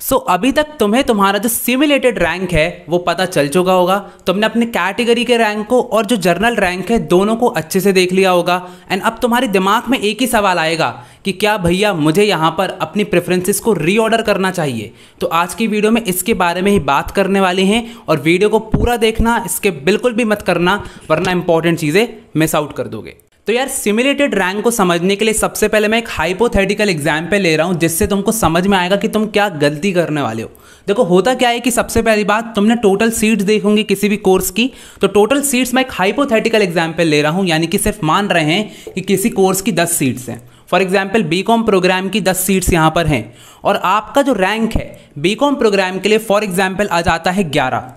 सो so, अभी तक तुम्हें तुम्हारा जो सिमुलेटेड रैंक है वो पता चल चुका होगा तुमने अपने कैटेगरी के रैंक को और जो जर्नल रैंक है दोनों को अच्छे से देख लिया होगा एंड अब तुम्हारे दिमाग में एक ही सवाल आएगा कि क्या भैया मुझे यहाँ पर अपनी प्रेफरेंसेस को रीऑर्डर करना चाहिए तो आज की वीडियो में इसके बारे में ही बात करने वाले हैं और वीडियो को पूरा देखना इसके बिल्कुल भी मत करना वरना इंपॉर्टेंट चीज़ें मिस आउट कर दोगे तो यार सिमुलेटेड रैंक को समझने के लिए सबसे पहले मैं एक हाइपोथेटिकल एग्जाम्पल ले रहा हूँ जिससे तुमको समझ में आएगा कि तुम क्या गलती करने वाले हो देखो होता क्या है कि सबसे पहली बात तुमने टोटल सीट्स देखोगी किसी भी कोर्स की तो टोटल सीट्स मैं एक हाइपोथेटिकल एग्जाम्पल ले रहा हूँ यानी कि सिर्फ मान रहे हैं कि किसी कोर्स की दस सीट्स हैं for example B com program की दस सीट्स यहाँ पर हैं और आपका जो रैंक है बी कॉम प्रोग्राम के लिए फॉर एग्जाम्पल आ जाता है ग्यारह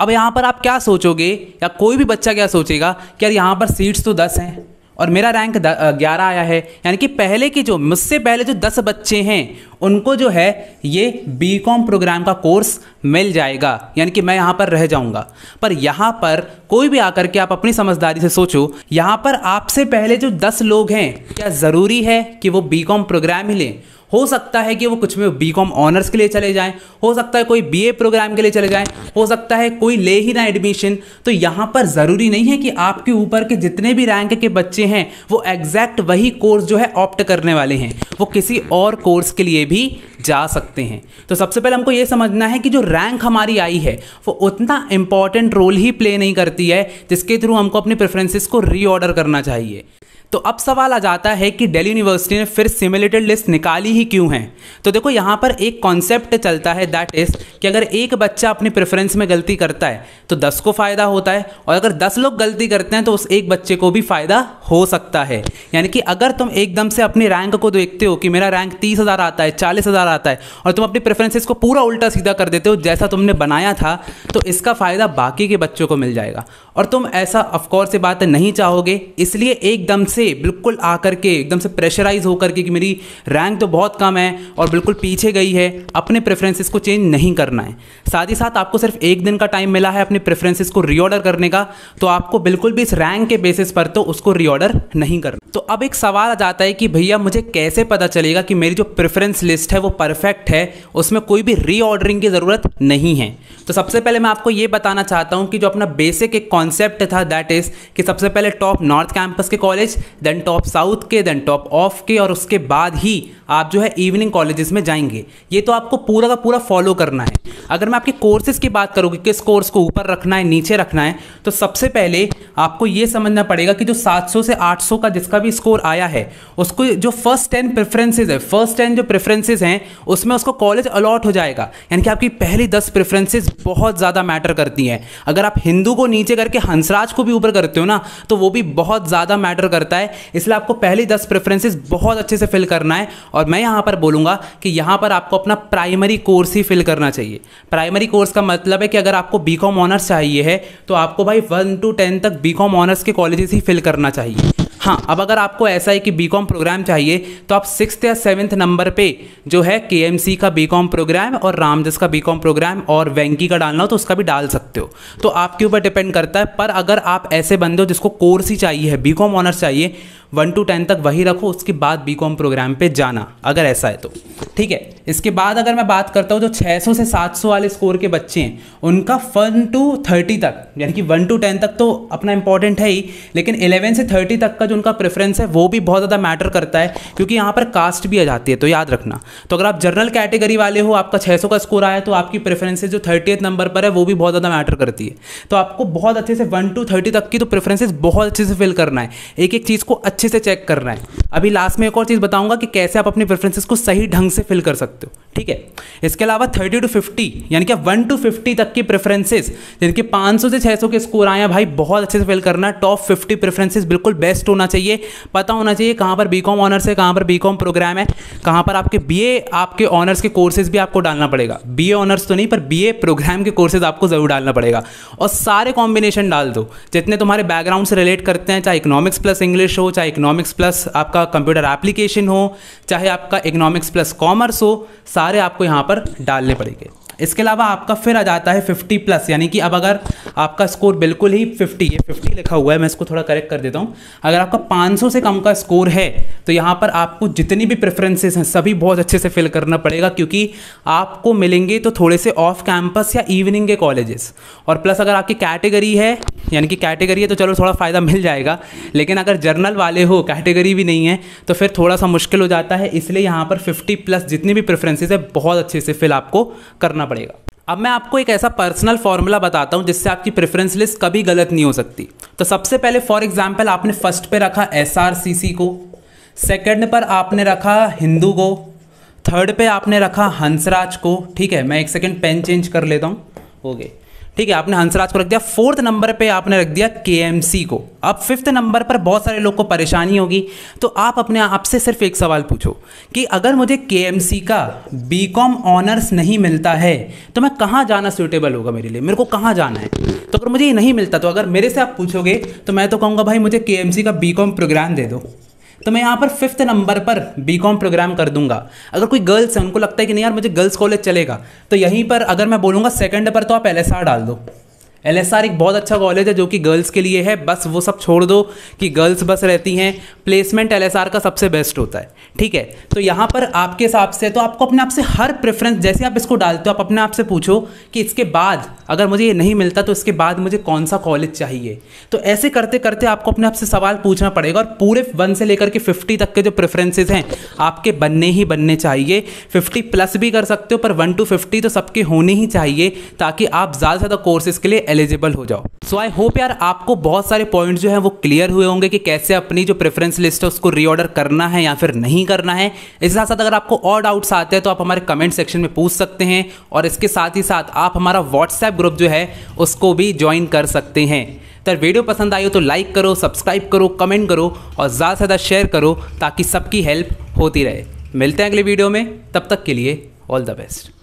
अब यहाँ पर आप क्या सोचोगे या कोई भी बच्चा क्या सोचेगा कि यार यहाँ पर सीट्स तो दस हैं और मेरा रैंक ग्यारह आया है यानी कि पहले के जो मुझसे पहले जो दस बच्चे हैं उनको जो है ये बी कॉम प्रोग्राम का कोर्स मिल जाएगा यानी कि मैं यहाँ पर रह जाऊँगा पर यहाँ पर कोई भी आकर के आप अपनी समझदारी से सोचो यहाँ पर आपसे पहले जो दस लोग हैं क्या ज़रूरी है कि वो बी कॉम प्रोग्राम ही लें हो सकता है कि वो कुछ में बी कॉम ऑनर्स के लिए चले जाएं हो सकता है कोई बीए प्रोग्राम के लिए चले जाएं हो सकता है कोई ले ही ना एडमिशन तो यहाँ पर ज़रूरी नहीं है कि आपके ऊपर के जितने भी रैंक के बच्चे हैं वो एग्जैक्ट वही कोर्स जो है ऑप्ट करने वाले हैं वो किसी और कोर्स के लिए भी जा सकते हैं तो सबसे पहले हमको ये समझना है कि जो रैंक हमारी आई है वो उतना इंपॉर्टेंट रोल ही प्ले नहीं करती है जिसके थ्रू हमको अपने प्रेफरेंसेस को रीऑर्डर करना चाहिए तो अब सवाल आ जाता है कि दिल्ली यूनिवर्सिटी ने फिर सिमुलेटेड लिस्ट निकाली ही क्यों है तो देखो यहाँ पर एक कॉन्सेप्ट चलता है दैट इज़ कि अगर एक बच्चा अपनी प्रेफरेंस में गलती करता है तो दस को फ़ायदा होता है और अगर दस लोग गलती करते हैं तो उस एक बच्चे को भी फ़ायदा हो सकता है यानी कि अगर तुम एकदम से अपनी रैंक को देखते हो कि मेरा रैंक तीस हज़ार आता है चालीस हज़ार आता है और तुम अपनी प्रेफरेंसेज को पूरा उल्टा सीधा कर देते हो जैसा तुमने बनाया था तो इसका फ़ायदा बाकी के बच्चों को मिल जाएगा और तुम ऐसा अफकोर्स से बात नहीं चाहोगे इसलिए एकदम से बिल्कुल आकर के एकदम से प्रेशराइज होकर के कि मेरी रैंक तो बहुत कम है और बिल्कुल पीछे गई है अपने प्रेफरेंसेस को चेंज नहीं करना है साथ ही साथ आपको सिर्फ एक दिन का टाइम मिला है अपने प्रेफरेंसेस को रीऑर्डर करने का तो आपको बिल्कुल भी इस रैंक के बेसिस पर तो उसको रीऑर्डर नहीं करना तो अब एक सवाल आ जाता है कि भैया मुझे कैसे पता चलेगा कि मेरी जो प्रेफरेंस लिस्ट है वो परफेक्ट है उसमें कोई भी रीऑर्डरिंग की ज़रूरत नहीं है तो सबसे पहले मैं आपको ये बताना चाहता हूँ कि जो अपना बेसिक एक कॉन्सेप्ट था दैट इज़ कि सबसे पहले टॉप नॉर्थ कैंपस के कॉलेज देन टॉप साउथ के देन टॉप ऑफ के और उसके बाद ही आप जो है इवनिंग कॉलेजेस में जाएंगे ये तो आपको पूरा का पूरा फॉलो करना है अगर मैं आपके कोर्सेज की बात करूँ कि किस कोर्स को ऊपर रखना है नीचे रखना है तो सबसे पहले आपको ये समझना पड़ेगा कि जो 700 से 800 का जिसका भी स्कोर आया है उसको जो फर्स्ट टेन प्रेफरेंसेज है फर्स्ट टेन जो प्रेफरेंसेज हैं उसमें उसको कॉलेज अलॉट हो जाएगा यानी कि आपकी पहली दस प्रेफरेंसेज बहुत ज़्यादा मैटर करती हैं अगर आप हिंदू को नीचे करके हंसराज को भी ऊपर करते हो ना तो वो भी बहुत ज़्यादा मैटर करता है होता है इसलिए आपको पहली दस प्रेफरेंसेस बहुत अच्छे से फिल करना है और मैं यहाँ पर बोलूँगा कि यहाँ पर आपको अपना प्राइमरी कोर्स ही फिल करना चाहिए प्राइमरी कोर्स का मतलब है कि अगर आपको बी कॉम ऑनर्स चाहिए है तो आपको भाई वन टू टेन तक बी कॉम ऑनर्स के कॉलेजेस ही फिल करना चाहिए हाँ अब अगर आपको ऐसा है कि बी प्रोग्राम चाहिए तो आप सिक्स या सेवन्थ नंबर पे जो है के का बी प्रोग्राम और रामजस का बी प्रोग्राम और वैंकी का डालना हो तो उसका भी डाल सकते हो तो आपके ऊपर डिपेंड करता है पर अगर आप ऐसे बंदे हो जिसको कोर्स ही चाहिए बी कॉम ऑनर्स चाहिए वन टू टेन तक वही रखो उसके बाद बी कॉम प्रोग्राम पे जाना अगर ऐसा है तो ठीक है इसके बाद अगर मैं बात करता हूँ जो 600 से 700 वाले स्कोर के बच्चे हैं उनका वन टू थर्टी तक यानी कि वन टू टेन तक तो अपना इंपॉर्टेंट है ही लेकिन इलेवन से थर्टी तक का जो उनका प्रेफरेंस है वो भी बहुत ज़्यादा मैटर करता है क्योंकि यहाँ पर कास्ट भी आ जाती है तो याद रखना तो अगर आप जनरल कैटेगरी वाले हो आपका छः का स्कोर आया तो आपकी प्रेफरेंसेज जो थर्टी नंबर पर है वो भी बहुत ज़्यादा मैटर करती है तो आपको बहुत अच्छे से वन टू थर्टी तक की तो प्रेफरेंसेज बहुत अच्छे से फिल करना है एक एक चीज़ को अच्छे से चेक करना है अभी लास्ट में एक और चीज़ बताऊंगा कि कैसे आप अपने प्रेफरेंसेस को सही ढंग से फिल कर सकते हो ठीक है इसके अलावा 30 टू 50 यानी कि वन टू 50 तक की प्रेफरेंसेस जिनके 500 से 600 के स्कोर आए हैं भाई बहुत अच्छे से फिल करना टॉप 50 प्रेफरेंसेस बिल्कुल बेस्ट होना चाहिए पता होना चाहिए कहाँ पर बी कॉम ऑनर्स है कहाँ पर बी कॉम प्रोग्राम है कहाँ पर आपके बी आपके ऑनर्स के कोर्सेज भी आपको डालना पड़ेगा बी ऑनर्स तो नहीं पर बी प्रोग्राम के कोर्सेज आपको ज़रूर डालना पड़ेगा और सारे कॉम्बिनेशन डाल दो जितने तुम्हारे बैकग्राउंड से रिलेट करते हैं चाहे इकोनॉमिक्स प्लस इंग्लिश हो चाहे इकोनॉमिक्स प्लस आपका कंप्यूटर एप्लीकेशन हो चाहे आपका इकोनॉमिक्स प्लस कॉमर्स हो सारे आपको यहाँ पर डालने पड़ेंगे इसके अलावा आपका फिर आ जाता है फिफ्टी प्लस यानी कि अब अगर आपका स्कोर बिल्कुल ही फिफ्टी ये फिफ्टी लिखा हुआ है मैं इसको थोड़ा करेक्ट कर देता हूँ अगर आपका पाँच से कम का स्कोर है तो यहाँ पर आपको जितनी भी प्रेफरेंसेस हैं सभी बहुत अच्छे से फिल करना पड़ेगा क्योंकि आपको मिलेंगे तो थोड़े से ऑफ कैंपस या इवनिंग के कॉलेजेस और प्लस अगर आपकी कैटेगरी है यानी कि कैटेगरी है तो चलो थोड़ा फ़ायदा मिल जाएगा लेकिन अगर जर्नल वाले हो कैटेगरी भी नहीं है तो फिर थोड़ा सा मुश्किल हो जाता है इसलिए यहाँ पर फिफ्टी प्लस जितनी भी प्रेफरेंसेज है बहुत अच्छे से फिल आपको करना करना पड़ेगा अब मैं आपको एक ऐसा पर्सनल फॉर्मूला बताता हूँ जिससे आपकी प्रेफरेंस लिस्ट कभी गलत नहीं हो सकती तो सबसे पहले फॉर एग्जाम्पल आपने फर्स्ट पे रखा एस को सेकेंड पर आपने रखा हिंदू को थर्ड पे आपने रखा हंसराज को ठीक है मैं एक सेकेंड पेन चेंज कर लेता हूँ ओके okay. ठीक है आपने हंसराज को रख दिया फोर्थ नंबर पे आपने रख दिया के को अब फिफ्थ नंबर पर बहुत सारे लोग को परेशानी होगी तो आप अपने आप से सिर्फ एक सवाल पूछो कि अगर मुझे के का बी कॉम ऑनर्स नहीं मिलता है तो मैं कहाँ जाना सुटेबल होगा मेरे लिए मेरे को कहाँ जाना है तो अगर मुझे ये नहीं मिलता तो अगर मेरे से आप पूछोगे तो मैं तो कहूँगा भाई मुझे के का बी प्रोग्राम दे दो तो मैं यहाँ पर फिफ्थ नंबर पर बी कॉम प्रोग्राम कर दूंगा अगर कोई गर्ल्स है उनको लगता है कि नहीं यार मुझे गर्ल्स कॉलेज चलेगा तो यहीं पर अगर मैं बोलूँगा सेकेंड पर तो आप एल डाल दो एल एक बहुत अच्छा कॉलेज है जो कि गर्ल्स के लिए है बस वो सब छोड़ दो कि गर्ल्स बस रहती हैं प्लेसमेंट एल का सबसे बेस्ट होता है ठीक है तो यहाँ पर आपके हिसाब से तो आपको अपने आप से हर प्रेफरेंस जैसे आप इसको डालते हो आप अपने आप से पूछो कि इसके बाद अगर मुझे ये नहीं मिलता तो इसके बाद मुझे कौन सा कॉलेज चाहिए तो ऐसे करते करते आपको अपने आप से सवाल पूछना पड़ेगा और पूरे वन से लेकर के फिफ्टी तक के जो प्रेफरेंसेज हैं आपके बनने ही बनने चाहिए फिफ्टी प्लस भी कर सकते हो पर वन टू फिफ्टी तो सबके होने ही चाहिए ताकि आप ज़्यादा से ज़्यादा कोर्सेज के लिए एलिजिबल हो जाओ सो आई होप यार आपको बहुत सारे पॉइंट जो है वो क्लियर हुए होंगे कि कैसे अपनी जो प्रेफरेंस लिस्ट है उसको रीऑर्डर करना है या फिर नहीं करना है इसके साथ साथ अगर आपको और डाउट्स आते हैं तो आप हमारे कमेंट सेक्शन में पूछ सकते हैं और इसके साथ ही साथ आप हमारा व्हाट्सएप ग्रुप जो है उसको भी ज्वाइन कर सकते हैं तो वीडियो पसंद आई हो तो लाइक करो सब्सक्राइब करो कमेंट करो और ज़्यादा से ज़्यादा शेयर करो ताकि सबकी हेल्प होती रहे मिलते हैं अगले वीडियो में तब तक के लिए ऑल द बेस्ट